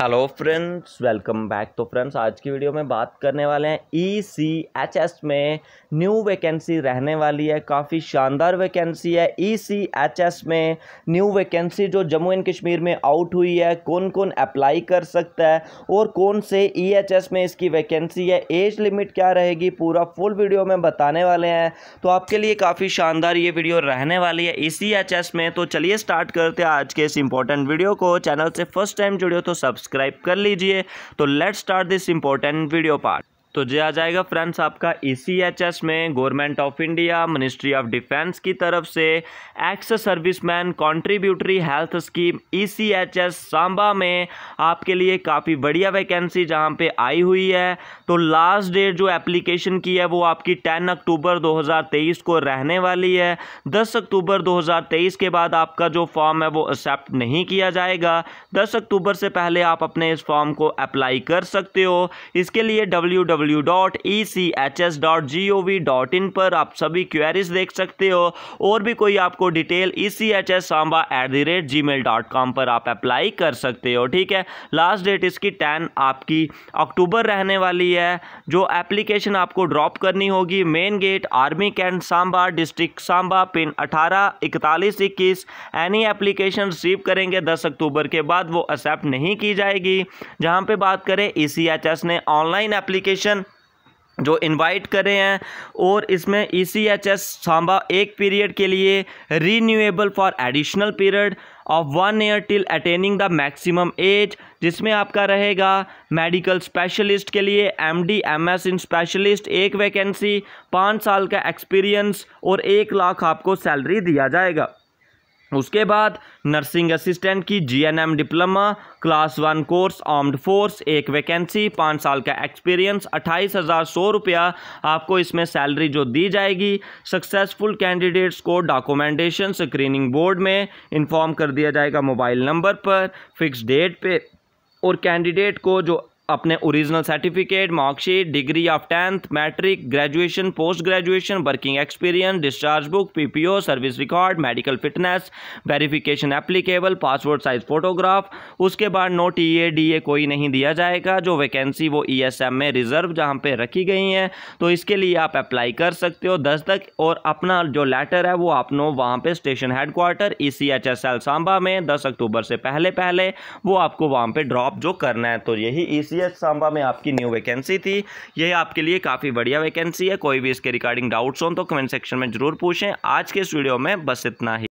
hello friends welcome back तो friends आज की वीडियो में बात करने वाले हैं ई सी एच एस में न्यू वैकेंसी रहने वाली है काफ़ी शानदार वैकेंसी है ई सी एच एस में न्यू वैकेंसी जो जम्मू एंड कश्मीर में आउट हुई है कौन कौन अप्लाई कर सकता है और कौन से ई एच एस में इसकी वैकेंसी है एज लिमिट क्या रहेगी पूरा फुल वीडियो में बताने वाले हैं तो आपके लिए काफ़ी शानदार ये वीडियो रहने वाली है ई सी एच एस में तो चलिए स्टार्ट करते हैं आज के इस इंपॉर्टेंट वीडियो को चैनल से फर्स्ट टाइम जुड़े हो तो सब्सक्राइब सब्सक्राइब कर लीजिए तो let's start this important video part तो जो आ जाएगा फ्रेंड्स आपका ई e में government of India ministry of defence की तरफ से ex serviceman contributory health scheme E Samba में आपके लिए काफ़ी बढ़िया वैकेंसी जहां पे आई हुई है तो लास्ट डेट जो एप्लीकेशन की है वो आपकी 10 अक्टूबर 2023 को रहने वाली है 10 अक्टूबर 2023 के बाद आपका जो फॉर्म है वो एक्सेप्ट नहीं किया जाएगा दस अक्टूबर से पहले आप अपने इस फॉर्म को अप्लाई कर सकते हो इसके लिए W www.echs.gov.in dot E C H S dot G O V dot in पर आप सभी क्वेरीज देख सकते हो और भी कोई आपको detail E C H S Samba at the rate gmail dot com पर आप अप्लाई कर सकते हो ठीक है लास्ट डेट इसकी टेन आपकी अक्टूबर रहने वाली है जो एप्लीकेशन आपको ड्रॉप करनी होगी main gate army cantt Samba district Samba pin अठारह इकतालीस इक्कीस एनी एप्लीकेशन रिसीव करेंगे दस अक्टूबर के बाद वो एक्सेप्ट नहीं की जाएगी जहाँ पे बात करें ई ने ऑनलाइन एप्लीकेशन जो इनवाइट कर रहे हैं और इसमें E C H S Samba एक पीरियड के लिए renewable for additional period of one year till attaining the maximum age जिसमें आपका रहेगा मेडिकल स्पेशलिस्ट के लिए M D M S in specialist एक वैकेंसी पाँच साल का एक्सपीरियंस और एक लाख आपको सैलरी दिया जाएगा उसके बाद नर्सिंग असिस्टेंट की GNM diploma class one course armed force एक वैकेंसी पाँच साल का एक्सपीरियंस अट्ठाईस हज़ार सौ रुपया आपको इसमें सैलरी जो दी जाएगी सक्सेसफुल कैंडिडेट्स को डॉक्यूमेंटेशन स्क्रीनिंग बोर्ड में इन्फॉर्म कर दिया जाएगा मोबाइल नंबर पर फिक्स डेट पे और कैंडिडेट को जो अपने original certificate marksheet degree of tenth matric graduation post graduation working experience discharge book PPO service record medical fitness verification applicable passport size photograph उसके बाद no T A D A कोई नहीं दिया जाएगा जो वैकेंसी वो ई एस एम में reserve जहाँ पर रखी गई हैं तो इसके लिए आप अप्लाई कर सकते हो दस तक और अपना जो लेटर है वो आप नो वहाँ पर station headquarter E C H S L Samba में दस अक्टूबर से पहले पहले वो आपको वहाँ पर ड्रॉप जो करना है तो यही ई e सी सांबा में आपकी न्यू वैकेंसी थी यह आपके लिए काफ़ी बढ़िया वैकेंसी है कोई भी इसके रिगार्डिंग डाउट्स हो तो कमेंट सेक्शन में जरूर पूछें आज के इस वीडियो में बस इतना ही